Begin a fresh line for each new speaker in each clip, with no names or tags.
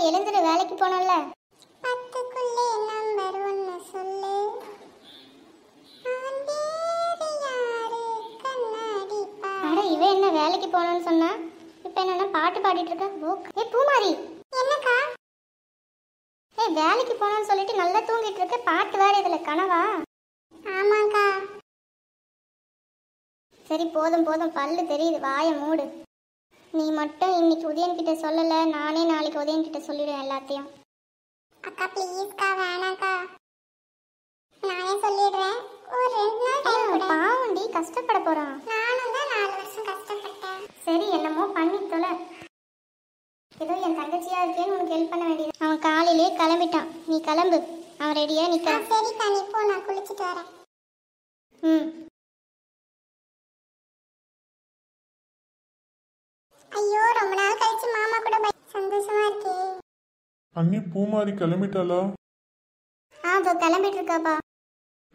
சீக்கிரம் எழுந்துரு வேலைக்கு போனோம்ல
பத்துக்குள்ளே நம்பர் ஒன்று சொல்லு
அட என்ன வேலைக்கு போனோம்னு சொன்னா இப்போ என்னன்னா பாட்டு பாடிட்டு இருக்கா ஓக் ஏ பூமாரி என்னக்கா ஏ வேலைக்கு போனோம்னு சொல்லிட்டு நல்லா தூங்கிட்டு இருக்க பாட்டு வேற இதுல கனவா ஆமாக்கா சரி போதும் போதும் பல்லு தெரியுது வாயை மூடு நீ மட்டும் இன்னைக்கு கிட்ட சொல்லலை நானே நாளைக்கு கிட்ட சொல்லிடுவேன் எல்லாத்தையும் அக்கா கா வேணாக்கா நானே சொல்லிடுறேன் ஒரு ரெண்டு நாள் டைம் கஷ்டப்பட போறான் நானும்
தான் நாலு வருஷம் கஷ்டப்பட்டேன்
சரி என்னமோ பண்ணி தொல ஏதோ என் தங்கச்சியா இருக்கேன்னு உனக்கு ஹெல்ப் பண்ண வேண்டியது அவன் காலையிலே கிளம்பிட்டான் நீ கிளம்பு அவன் ரெடியா நிக்க
கா நீ போ நான் குளிச்சுட்டு வரேன்
ம்
அண்ணி பூமாரி கிளம்பிட்டாளா
ஆ அவ கிளம்பிட்டு இருக்காப்பா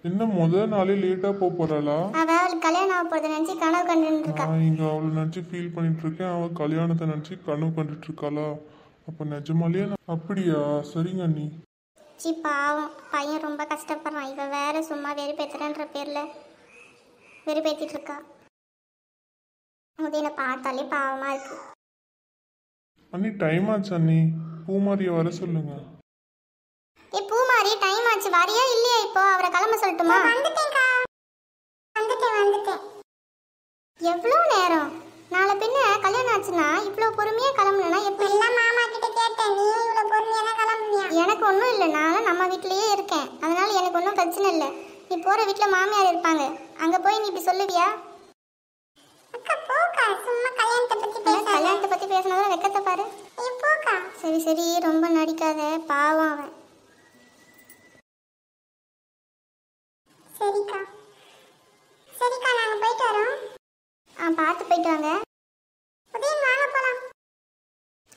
என்ன முதல் நாளே லேட்டா போக போறாளா
அவ அவள் கல்யாணம் ஆக போறத நினைச்சு கனவு
கண்டுட்டு இருக்கா நான் இங்க அவள நினைச்சு ஃபீல் பண்ணிட்டு இருக்கேன் அவ கல்யாணத்தை நினைச்சு கனவு கண்டுட்டு இருக்காளா அப்ப நிஜமாலேயே நான் அப்படியா சரிங்க அண்ணி
சி பாவம் பையன் ரொம்ப கஷ்டப்படுறான் இவ வேற சும்மா பேத்துறன்ற பேர்ல பேத்திட்டு இருக்கா உதயனை
பார்த்தாலே பாவமா இருக்கு அண்ணி டைம் ஆச்சு அண்ணி பூமாரியை வர சொல்லுங்க
ஏ பூமாரி டைம் ஆச்சு வரியா இல்லையா இப்போ அவரை கிளம்ப சொல்லட்டுமா வந்துட்டேன்க்கா எவ்வளோ நேரம் நாளை பின்ன கல்யாணம் ஆச்சுன்னா இவ்வளோ பொறுமையா கிளம்புனா எப்படி எல்லாம் மாமா கிட்ட கேட்டேன் நீ இவ்வளோ பொறுமையா கிளம்புனியா எனக்கு ஒன்றும் இல்லை நானும் நம்ம வீட்லயே இருக்கேன் அதனால எனக்கு ஒன்றும் பிரச்சனை இல்லை நீ போகிற வீட்டில் மாமியார் இருப்பாங்க அங்கே போய் நீ இப்படி சொல்லுவியா பத்தி பேசினதுல வெக்கத்தை பாரு நீ போக்கா சரி சரி ரொம்ப நடிக்காத பாவம் அவன்
சரிக்கா சரிக்கா நாங்க போயிட்டு வரோம்
ஆ பார்த்து போயிட்டு வாங்க உதயன் வாங்க போலாம்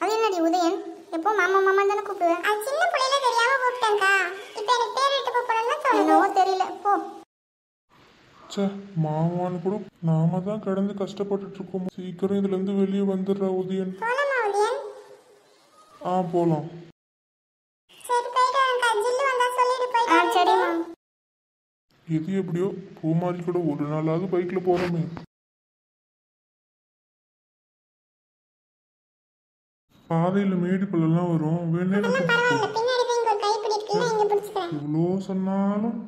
அது என்னடி உதயன் எப்போ மாமா மாமா தானே கூப்பிடுவேன் அது சின்ன பிள்ளையில தெரியாம கூப்பிட்டேங்க்கா இப்போ எனக்கு
சே மாமான்னு கூட நாம தான் கடந்து கஷ்டப்பட்டுட்டு இருக்கோம் சீக்கிரம் இதுல இருந்து வெளியே வந்துடுறா உதயன் ஆ போலாம் எது எப்படியோ பூமாரி கூட ஒரு நாளாவது பைக்ல போறோமே பாதையில மேடு பள்ளம்லாம் வரும் வேணும் எவ்வளோ சொன்னாலும்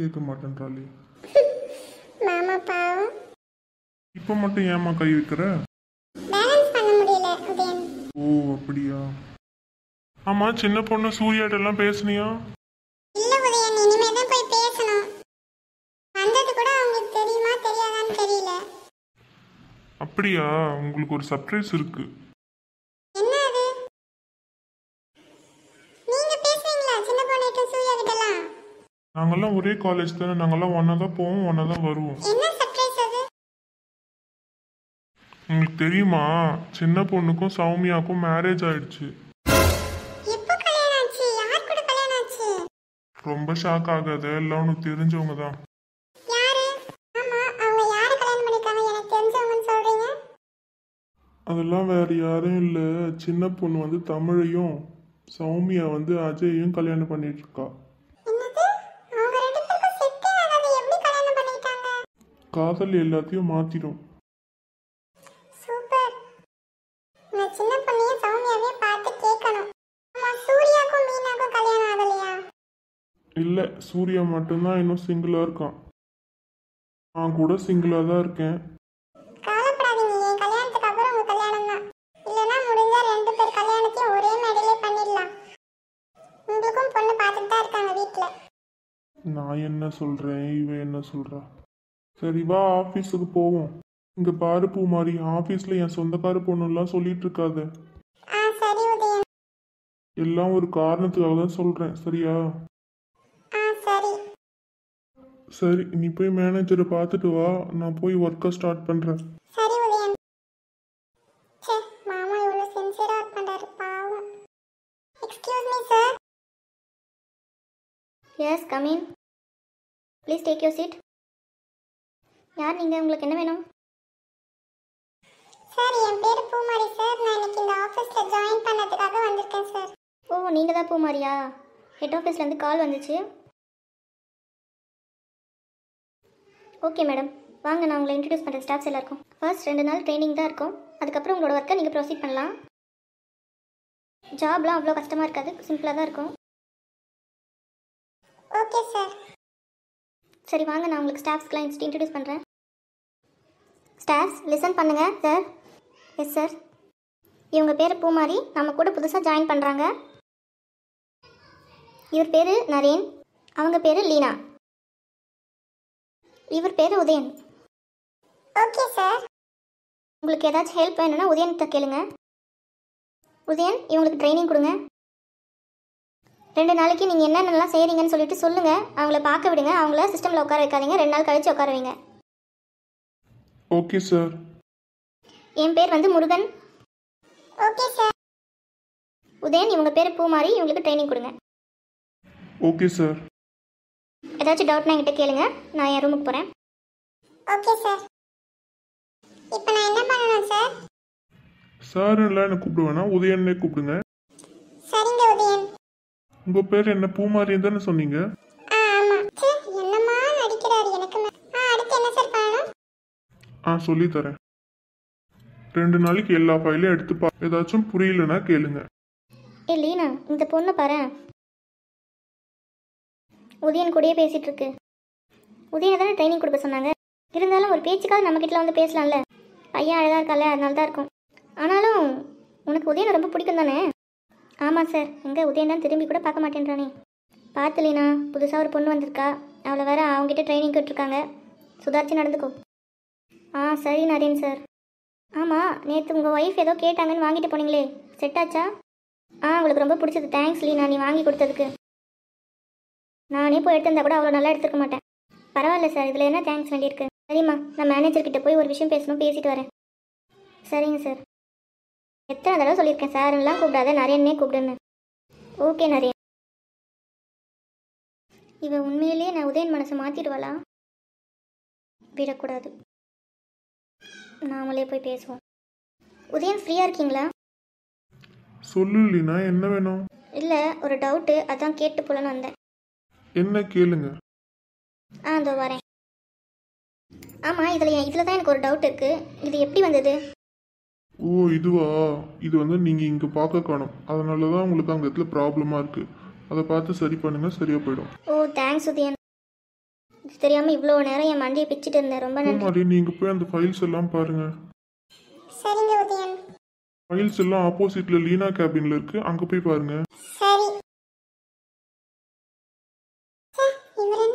கேட்க மாட்டேன்றாளே
மாமா பாவம்
இப்போ மட்டும் ஏமா கை வைக்கிற
பேலன்ஸ் பண்ண முடியல உதயன்
ஓ அப்படியா ஆமா சின்ன பொண்ணு சூர்யாட்ட எல்லாம் பேசுனியா இல்ல உதயன்
இனிமே தான் போய் பேசணும் வந்தது கூட அவங்களுக்கு தெரியுமா தெரியாதான்னு தெரியல
அப்படியா உங்களுக்கு ஒரு சர்ப்ரைஸ் இருக்கு நாங்கெல்லாம் ஒரே காலேஜ் தானே நாங்கெல்லாம் ஒன்னா தான் போவோம் ஒன்னா தான் வருவோம் உங்களுக்கு தெரியுமா சின்ன பொண்ணுக்கும் சௌமியாக்கும் மேரேஜ் ஆயிடுச்சு ரொம்ப ஷாக் ஆகாத எல்லாம் உனக்கு தெரிஞ்சவங்க தான் அதெல்லாம் வேற யாரும் இல்லை சின்ன பொண்ணு வந்து தமிழையும் சௌமியா வந்து அஜயையும் கல்யாணம் பண்ணிட்டு இருக்கா காதல் எல்லாத்தையும் மாத்திடும்
சூப்பர் நான் சின்ன பொண்ணிய சௌமியாவே பார்த்து கேட்கணும் ஆமா சூர்யாக்கும் மீனாக்கும் கல்யாணம் ஆகலையா
இல்ல சூர்யா மட்டும்தான் இன்னும் சிங்கிளா இருக்கான் நான் கூட சிங்கிளா தான் இருக்கேன்
ரெண்டு பேர் பண்ணிடலாம் தான் இருக்காங்க
நான் என்ன சொல்றேன் இவ என்ன சொல்றா சரி வா ஆஃபீஸுக்கு போவோம் இங்க பாரு பூ மாதிரி ஆஃபீஸ்ல என் சொந்தக்கார பொண்ணுலாம் சொல்லிட்டு இருக்காத எல்லாம் ஒரு காரணத்துக்காக தான் சொல்றேன் சரியா சரி நீ போய் மேனேஜரை பார்த்துட்டு வா நான் போய் ஒர்க்கை ஸ்டார்ட் பண்றேன்
Yes, come in. Please take your seat. யார் நீங்கள் உங்களுக்கு என்ன வேணும்
சார் என் பேர் பூமாரி சார் நான் இன்னைக்கு இந்த ஆஃபீஸில் ஜாயின் பண்ணதுக்காக வந்திருக்கேன் சார் ஓ நீங்கள் தான் பூமாரியா ஹெட் ஆஃபீஸ்லேருந்து கால் வந்துச்சு ஓகே மேடம் வாங்க நான் உங்களை இன்ட்ரடியூஸ் பண்ணுற ஸ்டாஃப்ஸ் எல்லாருக்கும் ஃபர்ஸ்ட் ரெண்டு நாள் ட்ரைனிங் தான் இருக்கும் அதுக்கப்புறம் உங்களோட ஒர்க்கை நீங்கள் ப்ரொசீட் பண்ணலாம் ஜாப்லாம் அவ்வளோ கஷ்டமாக இருக்காது சிம்பிளாக தான் இருக்கும் ஓகே சார் சரி வாங்க நான் உங்களுக்கு ஸ்டாஃப்ஸ்க்கெலாம் இன்ட்ரடியூஸ் பண்ணுறேன் ஸ்டாஃப்ஸ் லிசன் பண்ணுங்கள் சார் எஸ் சார் இவங்க பேர் பூமாரி நம்ம கூட புதுசாக ஜாயின் பண்ணுறாங்க இவர் பேர் நரேன் அவங்க பேர் லீனா இவர் பேர் உதயன் ஓகே சார் உங்களுக்கு ஏதாச்சும் ஹெல்ப் வேணும்னா உதயன்கிட்ட கேளுங்க உதயன் இவங்களுக்கு ட்ரைனிங் கொடுங்க ரெண்டு நாளைக்கு நீங்கள் என்னென்னலாம் செய்கிறீங்கன்னு சொல்லிட்டு சொல்லுங்கள் அவங்கள பார்க்க விடுங்க அவங்கள சிஸ்டமில் உட்கார வைக்காதீங்க ரெண்டு நாள் கழிச்சு உட்கார வைங்க ஓகே சார் என் பேர் வந்து முருகன் ஓகே சார் உதயன் இவங்க பேர் பூமாரி இவங்களுக்கு ட்ரைனிங் கொடுங்க ஓகே சார் ஏதாச்சும் டவுட்னா என்கிட்ட கேளுங்க நான் என் ரூமுக்கு போகிறேன் ஓகே சார் இப்போ நான்
என்ன பண்ணணும் சார் சார் இல்லை என்ன கூப்பிடுவேன்னா உதயன்னே கூப்பிடுங்க சரிங்க உதயன் உங்க பேர் என்ன பூமாரின்னு தானே சொன்னீங்க ஆ சொல்லி தரேன் ரெண்டு நாளைக்கு எல்லா ஃபைலையும் எடுத்து பா ஏதாச்சும் புரியலனா கேளுங்க
ஏ லீனா இந்த பொண்ணு பாரு உதயன் கூடயே பேசிட்டு இருக்கு உதயன் தானே ட்ரைனிங் கொடுக்க சொன்னாங்க இருந்தாலும் ஒரு பேச்சுக்காக நம்ம கிட்ட வந்து பேசலாம்ல பையன் அழகா இருக்கால அதனால தான் இருக்கும் ஆனாலும் உனக்கு உதயனை ரொம்ப பிடிக்கும் தானே ஆமாம் சார் எங்கே உதயன் திரும்பி கூட பார்க்க மாட்டேன்றானே பார்த்துலீனா புதுசாக ஒரு பொண்ணு வந்திருக்கா அவளை வேற அவங்ககிட்ட ட்ரைனிங் கேட்டிருக்காங்க சுதாரிச்சு நடந்துக்கோ ஆ சரி நரேன் சார் ஆமாம் நேற்று உங்கள் ஒய்ஃப் ஏதோ கேட்டாங்கன்னு வாங்கிட்டு போனீங்களே செட் ஆச்சா ஆ உங்களுக்கு ரொம்ப பிடிச்சது தேங்க்ஸ் லீனா நீ வாங்கி கொடுத்ததுக்கு நானே போய் எடுத்திருந்தா கூட அவ்வளோ நல்லா எடுத்துக்க மாட்டேன் பரவாயில்ல சார் இதில் என்ன தேங்க்ஸ் வேண்டியிருக்கு சரிம்மா நான் மேனேஜர்கிட்ட போய் ஒரு விஷயம் பேசணும் பேசிட்டு வரேன் சரிங்க சார் எத்தனை தடவை சொல்லியிருக்கேன் சாருன்னெலாம் கூப்பிடாத
நரேன்னே கூப்பிடுன்னு ஓகே நரேன் இவ
உண்மையிலேயே நான் உதயன் மனசை மாற்றிடுவாளா விடக்கூடாது நாமளே போய் பேசுவோம் உதயன் ஃப்ரீயாக இருக்கீங்களா
சொல்லு என்ன வேணும்
இல்லை ஒரு டவுட்டு அதான் கேட்டு போலன்னு வந்தேன்
என்ன கேளுங்க
ஆ இதோ வரேன் ஆமாம் இதில் இதில் தான் எனக்கு ஒரு டவுட் இருக்குது இது எப்படி வந்தது
ஓ இதுவா இது வந்து நீங்கள் இங்கே பார்க்க காணும் அதனால தான் உங்களுக்கு அந்த இடத்துல ப்ராப்ளமாக இருக்குது அதை பார்த்து சரி பண்ணுங்கள் சரியாக போயிடும்
ஓ தேங்க்ஸ் உதயன் தெரியாமல் இவ்வளோ நேரம் என் மண்டியை பிச்சுட்டு இருந்தேன் ரொம்ப நன்றி
நீங்கள் போய் அந்த ஃபைல்ஸ் எல்லாம் பாருங்கள்
சரிங்க உதயன்
ஃபைல்ஸ் எல்லாம் ஆப்போசிட்டில் லீனா கேபினில் இருக்குது அங்கே போய் பாருங்கள் சரி இவர்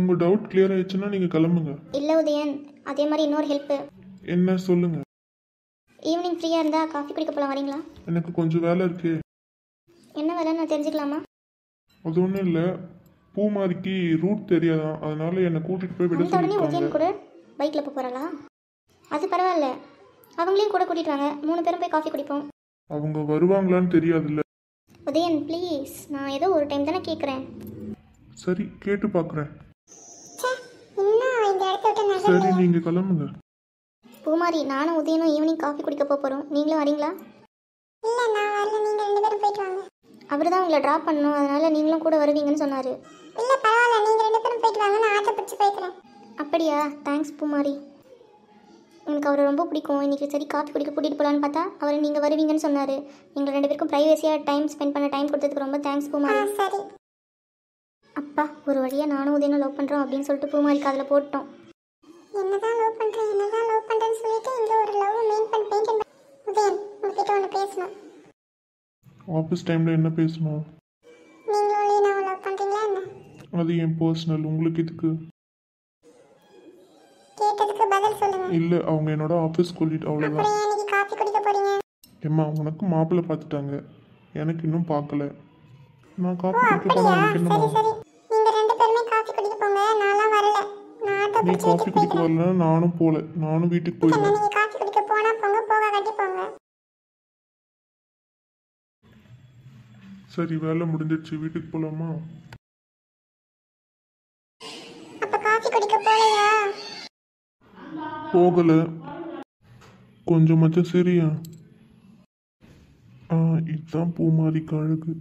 உங்கள் டவுட் கிளியர் ஆயிடுச்சுன்னா நீங்கள் கிளம்புங்க
இல்ல உதயன் அதே மாதிரி இன்னொரு ஹெல்ப்பு
என்ன சொல்லுங்க
ஈவினிங் ஃப்ரீயாக இருந்தால் காஃபி குடிக்க போகலாம் வரீங்களா
எனக்கு கொஞ்சம் வேலை இருக்கு
என்ன வேலை நான் தெரிஞ்சுக்கலாமா
அது ஒன்றும் இல்லை பூமாரிக்கு ரூட் தெரியாதான் அதனால என்னை கூட்டிகிட்டு போய் விட அந்த உடனே கூட
பைக்கில் போக போகிறாளா அது பரவாயில்ல அவங்களையும் கூட கூட்டிட்டு வாங்க மூணு பேரும் போய் காஃபி குடிப்போம்
அவங்க வருவாங்களான்னு தெரியாதுல்ல
உதயன் ப்ளீஸ் நான் ஏதோ ஒரு டைம் தானே கேட்குறேன்
சரி கேட்டு பார்க்குறேன்
இன்னும் சரி
நீங்க கிளம்புங்க
பூமாரி நானும் உதயனும் ஈவினிங் காஃபி குடிக்க போகிறோம் நீங்களும் வரீங்களா இல்லை நான் வரல நீங்கள் ரெண்டு பேரும் போயிட்டு வாங்க அவர் தான் உங்களை ட்ராப் பண்ணணும் அதனால நீங்களும் கூட வருவீங்கன்னு சொன்னார் இல்லை பரவாயில்ல நீங்கள் ரெண்டு பேரும் போயிட்டு வாங்க நான் ஆட்டை பிடிச்சி போய்க்கிறேன் அப்படியா தேங்க்ஸ் பூமாரி எனக்கு அவரை ரொம்ப பிடிக்கும் இன்றைக்கி சரி காஃபி குடிக்க கூட்டிகிட்டு போகலான்னு பார்த்தா அவர் நீங்கள் வருவீங்கன்னு சொன்னார் எங்கள் ரெண்டு பேருக்கும் ப்ரைவசியாக டைம் ஸ்பெண்ட் பண்ண டைம் கொடுத்ததுக்கு ரொம்ப தேங்க்ஸ் பூமாரி சரி அப்பா ஒரு வழியாக நானும் உதயனும் லவ் பண்ணுறோம் அப்படின்னு சொல்லிட்டு பூமாரி காதில் போட்டோம்
என்னதான் லவ் பேசணும்
ஆஃபீஸ் என்ன பேசணும் நீங்களும் என்ன அது என் பர்சனல் உங்களுக்கு இதுக்கு கேட்டதுக்கு பதில் சொல்லுங்க அவங்க என்னோட ஆஃபீஸ் கூட்டிட்டு அவ்வளோதான் அப்புறம் ஏன் இன்னைக்கு குடிக்க போறீங்க ஏம்மா உனக்கு மாப்பிள்ளை பார்த்துட்டாங்க எனக்கு இன்னும் பார்க்கல நான் காஃபி குடிக்க போனா சரி சரி நீங்க ரெண்டு பேருமே குடிக்க போங்க வரல நான் குடிக்க நானும் போல நானும் வீட்டுக்கு போயிடுவேன் சரி வேலை முடிஞ்சிடுச்சு வீட்டுக்கு போலாமா போகல கொஞ்சமாச்சும் சரியா இதுதான் பூமாரி மாதிரி அழகு